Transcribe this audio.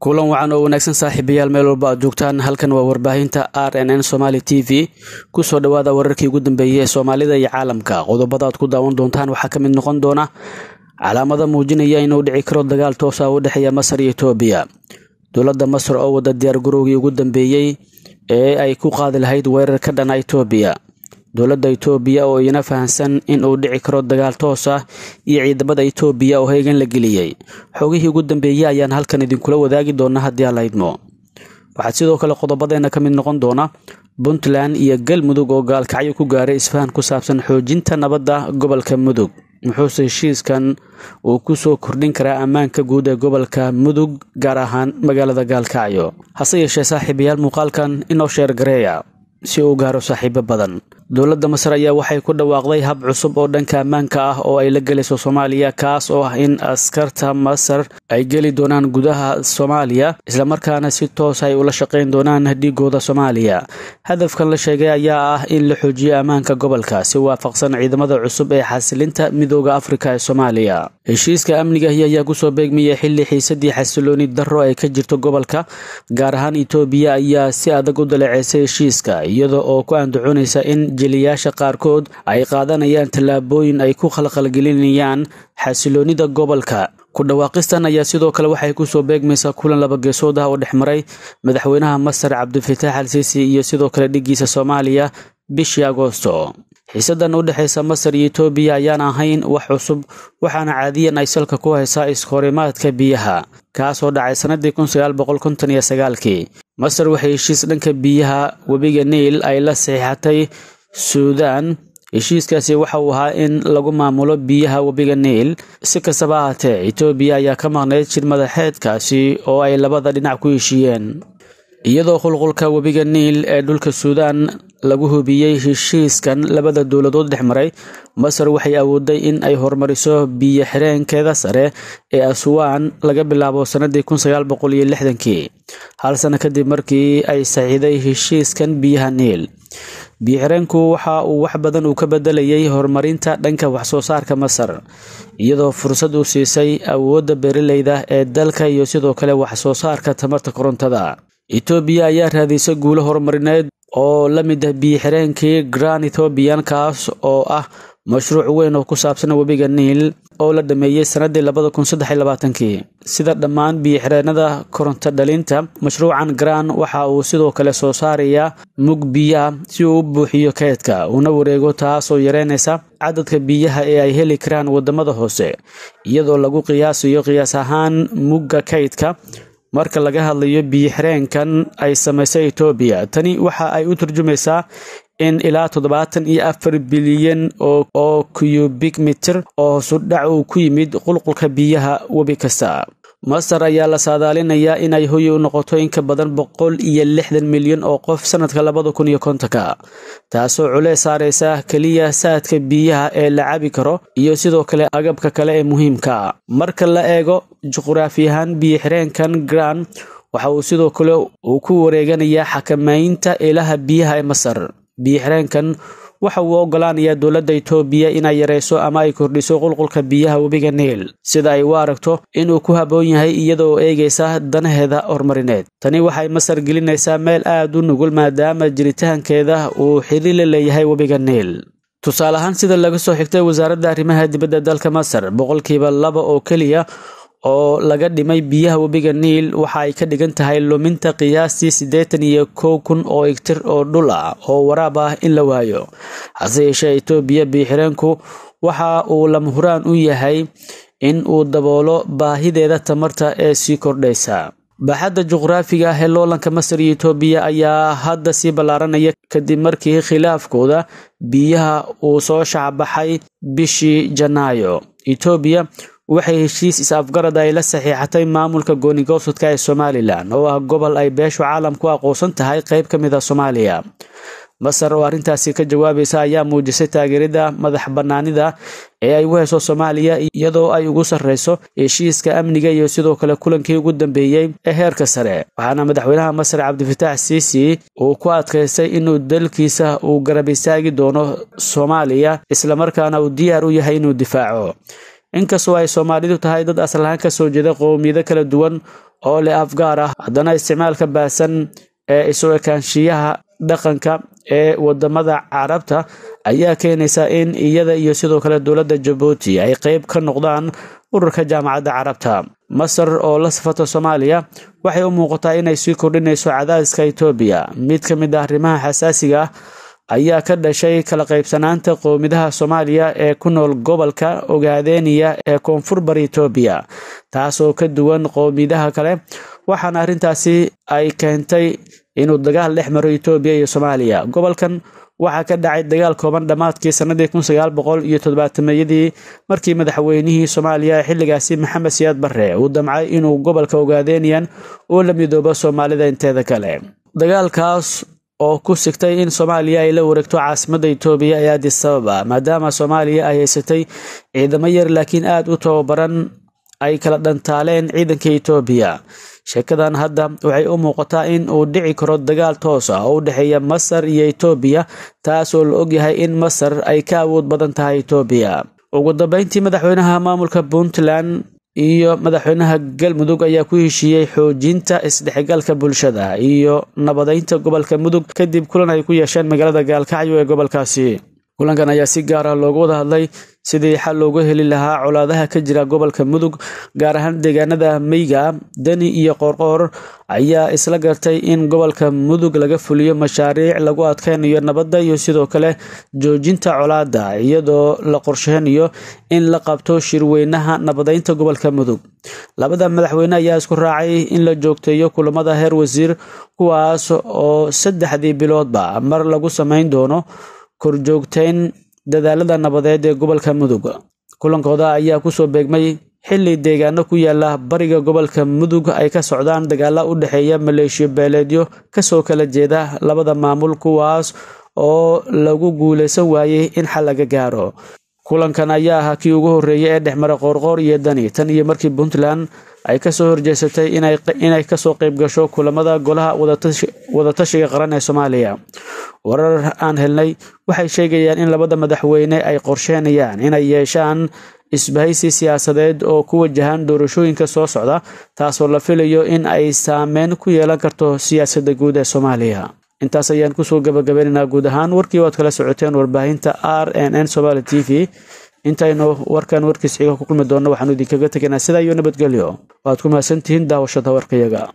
kulan wacan oo wanaagsan saaxiibayaal meel walba aad joogtaan halkan waa warbaahinta r n n somaali t v ku soo dhowaada wararkii ugu dambeeyey ee soomaalida iyo caalamka qodobada aad ku daawan doontaan waxaa ka mid noqon doona calaamada muujinaya inuu dhici karo dagaal toos u dhexeeya masar iyo etoobiya dowladda masar oo wada diyaargarowgii ugu dambeeyey ee ay ku qaadi lahayd weerar ka dhanaa ah etoobiya dowladda itoobiya oo iyana fahansan in uu dhici karo dagaal toos ah iyo ciidamada etoobiya oo heegan la geliyey xogihii ugu dambeeyey ayaan halkan idinkula wadaagi doona haddii alla idmo waxaad sidoo kale qodobadeenna ka mid noqon doona puntland iyo galmudug oo gaalkacyo ku gaaray isfahan ku saabsan xoojinta nabadda gobolka mudug muxuuse heshiiskan uu ku soo kordhin karaa ammaanka guud ee gobolka mudug gaar ahaan magaalada gaalkacyo hase yeeshee saaxiibayaal muuqaalkan inoo sheergareeya si uu gaaro saaxiibo badan dowladda masar ayaa waxay ku dhawaaqday hab cusub oo dhanka ammaanka ah oo ay la gelayso soomaaliya kaas oo ah in askarta masar ay geli doonaan gudaha soomaaliya islamarkaana si toos ay ula shaqayn doonaan dhiigooda soomaaliya hadafkan la sheegay ayaa ah in la xoojiyo ammaanka gobolka si waafaqsan ciidamada cusub ee xasilinta midooda afrika ee soomaaliya heshiiska amnigahi ayaa kusoo beegmaya xilli xiisadii xasilooni darro ay ka jirto gobolka gaar ahaan itoobiya ayaa si adag u daleeceysay heshiiska iyada oo ku andacoonaysa in jiliyaasha qaarkood ay qaadanayaan tallaabooyin ay ku khalkhalgelinayaan xasiloonida gobolka ku dhawaaqistan ayaa sidoo kale waxay kusoo beegmaysaa kulan laba geesood ah oo dhexmaray madaxweynaha masar cabdifitaax al siisi iyo sidoo kale dhiggiisa soomaaliya bishii agoosto xiisadan u dhexaysa masar iyo etoobiya ayaan ahayn wax cusub waxaana caadiyan ay salka ku haysaa iskahorimaadka biyaha kaasoo dhacay sannadii kunsagaalboqolkonton iyo sagaalkii masar waxay heshiis dhanka biyaha webiga niil ay la saxiixatay suudaan heshiiskaasi waxa uu ahaa in lagu maamulo biyaha webiga niil si kastaba ahaatee itoobiya ayaa ka maqnayd jir madaxeedkaasi oo ay labada dhinac ku heshiiyeen iyadoo qulqulka webiga niil ee dhulka suudaan lagu hubiyey heshiiskan labada dowladood dhex maray masar waxay awooday in ay horumariso biyo xireenkeeda sare ee aswaan laga bilaabo sannadii kii hal sano kadib markii ay saxiiday heshiiskan biyaha niil biyo waxa uu wax badan uu ka bedelayay horumarinta dhanka waxsoo saarka masar iyadoo fursad u siisay awoodda beeralayda ee dalka iyo sidoo kale waxsoo saarka tamarta korontada etoobiya ayaa raadisa guulo horumarineed oo la mid ah biyo grand ethoobiyan kaas oo ah mashruuc weyn oo ku saabsan webiga niil oo la dhameeyey sanadii labada kun saddex iyo labaatankii sida dhammaan biyoxireenada koronto dhalinta mashruucan graan waxa uu sidoo kale soo saarayaa mug biyaha si uu u buuxiyo kaydka uuna wareego taasoo yareynaysa cadadka biyaha ee ay heli karaan wadamada hoose iyadoo lagu qiyaasayo qiyaas ahaan mugga kaydka marka laga hadlayo biyo xireenkan ay sameysay etoobiya tani waxa ay u turjumaysaa in ilaa toddobaatan iyo afar bilyan oo cubik mitir oo sudhac uu ku yimid qulqulka biyaha webi kasta masar ayaa la saadaalinayaa inay hoy u noqoto in ka badan boqol iyo lixdan milyan oo qof sanadka labada kun iyo kontonka taasoo culeys saaraysa keliya saadka biyaha ee la cabi karo iyo sidoo kale agabka kale ee muhiimka marka la eego juqraafi ahaan biyo-xireenkan gran waxa uu sidoo kale uu ku wareeganayaa xakamaynta ilaha biyaha ee masar biyo-xireenkan waxa uu ogolaanayaa dowladda etoobiya inay yarayso ama ay kordhiso qulqulka biyaha webiga niil sida ay u aragto inuu ku habboon yahay iyada eegaysa danaheeda horumarineed tani waxay masar gelinaysaa meel aad u nugul maadaama jiritaankeeda uu xidri la leeyahay webiga niil tusaale ahaan sida laga soo xigtay wasaaradda arrimaha dibadda dalka masar boqolkiiba laba oo keliya oo laga dhimay biyaha webiga niil waxa ay ka dhigan tahay luminta qiyaastii siddeetan iyo kow kun oo igtir oo dhul ah oo waraab ah in la waayo hase yeeshee etoobiya biixireenku waxa uu lamhuraan u yahay in uu daboolo baahideeda tamarta ee sii kordhaysa baaxadda juqraafiga ah ee loolanka masar iyo itoobiya ayaa hadda sii ballaaranaya kadib markii khilaafkooda biyaha uu soo shacbaxay bishii janaayo itoobiya waxay heshiis is-afgarad ay la saxiixatay maamulka goonigoobsudka ee somalilan oo ah gobol ay beeshu caalamku aqoonsan tahay qayb ka mid a ah soomaaliya masar oo arrintaasi ka jawaabaysa ayaa muujisay taageerida madax bannaanida ee ay u hesho soomaaliya iyadoo ay ugu sarreyso heshiiska amniga iyo sidoo kale kulankii ugu dambeeyey ee heerka sare waxaana madaxweynaha masar cabdifitaax siisi uu ku adkaystay inuu dalkiisa uu garab istaagi doono soomaaliya islamarkaana uu diyaar u yahay inuu difaaco inkastoo ay soomaalidu tahay dad asal ahaan kasoo jeeda qowmiyado kala duwan oo leh afgaar ah haddana isticmaalka baahsan ee isu ekaanshiyaha dhaqanka ee waddamada carabta ayaa keenaysa in iyada iyo sidoo kale dowladda jabuuti ay qayb ka noqdaan ururka jaamacadda carabta masar oo la sifato soomaaliya waxay u muuqataa inay sii kordhinayso cadaadiska etoobiya mid ka mid ah arrimaha xasaasiga ah ayaa ka dhashay kala qaybsanaanta qowmidaha soomaaliya ee ku nool gobolka ogaadeeniya ee koonfur bari etoobiya taasoo ka duwan qowmidaha kale waxaana arrintaasi ay keentay inuu dagaal dhex maro etoobiya iyo soomaaliya gobolkan waxaa ka dhacay dagaal kooban dhammaadkii sanadii kun sagaal boqol iyo toddobaatameyadii markii madaxweynihii soomaaliya xilligaasi maxamed siyaad barre uu damcay inuu gobolka ogaadeeniyan uu la midoobo soomaalida inteeda kale dagaalkaas oo ku sigtay in soomaaliya ay la wareegto caasimadda itoobiya ee sabab ababa maadaama soomaaliya ay haysatay ciidamo yar laakiin aada u tababaran ay kala dhantaaleen ciidanka itoobiya sheekadan hadda waxay u muuqataa in uu dhici karo dagaal toos ah oo u dhexeeya masar iyo itoobiya taas oo la ogyahay in masar ay ka awood badan tahay itoobiya ugu dambeyntii madaxweynaha maamulka puntland iyo madaxweynaha galmudug ayaa ku heshiiyey xoojinta isdhexgalka bulshada iyo nabadeynta gobolka mudug kadib kulan ay ku yeesheen magaalada gaalkacyo ee gobolkaasi kulankan ayaa si gaar ah loogu wada hadlay sidii xal loogu heli lahaa colaadaha ka jira gobolka mudug gaar ahaan deegaanada meyga deni iyo qoorqoor ayaa isla gartay in gobolka mudug laga fuliyo mashaariic lagu adkeynayo nabadda iyo sidoo kale joojinta colaada iyadoo la qorsheynayo in la qabto shirweynaha nabadeynta gobolka mudug labada madaxweyne ayaa isku raacay in la joogteeyo kulamada heer wasiir kuwaas oo saddexdii biloodba mar lagu samayn doono korjoogteyn dadaalada nabadeed ee gobolka mudug kulankooda ayaa kusoo beegmay xili deegaano ku yaala bariga gobolka mudug ay ka socdaan dagaala u dhexeeya maleeshiyo beeleedyo kasoo kala jeeda labada maamul kuwaas oo lagu guulaysan waayey in xal laga gaaro kulankan ayaa ahaa kii ugu horreeyay ee dhexmara qoorqoor iyo dani tan iyo markii puntland ay kasoo horjeesatay inay kasoo qayb gasho kulamada golaha wadatashiga qaran ee soomaaliya warar aan helnay waxay sheegayaan in labada madaxweyne ay qorsheenayaan inay yeeshaan isbahaysi siyaasadeed oo ku wajahan doorashooyinka soo socda taasoo la filayo in ay saameyn ku yeelan karto siyaasadda guud ee soomaaliya intaas ayaan kusoo gabagabaynaynaa guud ahaan warkii waad kala socoteen warbaahinta r n n somaali t v intaynu warkan warkiis xiga ku kulmi doonno waxaanu idinkaga tegaynaa sidaa iyo nabadgelyo waaad ku mahadsantihiin daawashada warkayaga